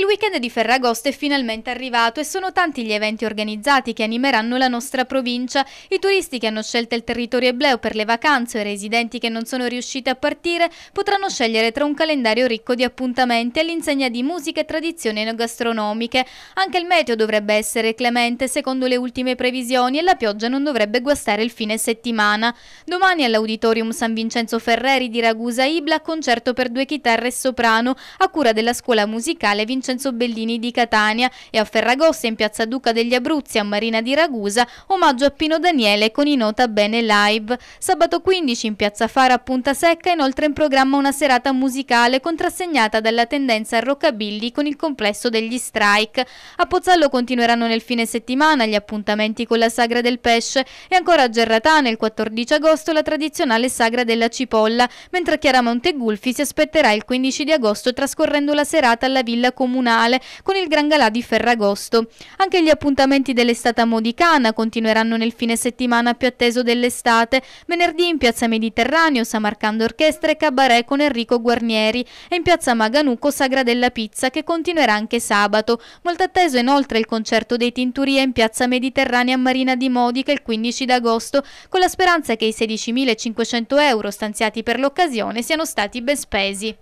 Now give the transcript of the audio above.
Il weekend di Ferragosto è finalmente arrivato e sono tanti gli eventi organizzati che animeranno la nostra provincia. I turisti che hanno scelto il territorio ebleo per le vacanze o i residenti che non sono riusciti a partire potranno scegliere tra un calendario ricco di appuntamenti all'insegna di musica e tradizioni enogastronomiche. Anche il meteo dovrebbe essere clemente secondo le ultime previsioni e la pioggia non dovrebbe guastare il fine settimana. Domani all'Auditorium San Vincenzo Ferreri di Ragusa Ibla concerto per due chitarre e soprano a cura della scuola musicale Vincenzo Vincenzo Bellini di Catania e a Ferragosta in piazza Duca degli Abruzzi a Marina di Ragusa omaggio a Pino Daniele con i nota bene live. Sabato 15 in piazza Fara a Punta Secca inoltre in programma una serata musicale contrassegnata dalla tendenza a rockabilly con il complesso degli strike. A Pozzallo continueranno nel fine settimana gli appuntamenti con la Sagra del Pesce e ancora a Gerratana il 14 agosto la tradizionale Sagra della Cipolla, mentre a Chiaramonte Gulfi si aspetterà il 15 di agosto trascorrendo la serata alla Villa Comunale comunale con il Gran Galà di Ferragosto. Anche gli appuntamenti dell'estata modicana continueranno nel fine settimana più atteso dell'estate, venerdì in piazza Mediterraneo, Samarcando Orchestra e Cabaret con Enrico Guarnieri e in piazza Maganuco Sagra della Pizza che continuerà anche sabato. Molto atteso inoltre il concerto dei Tinturia in piazza Mediterranea a Marina di Modica il 15 d'agosto con la speranza che i 16.500 euro stanziati per l'occasione siano stati ben spesi.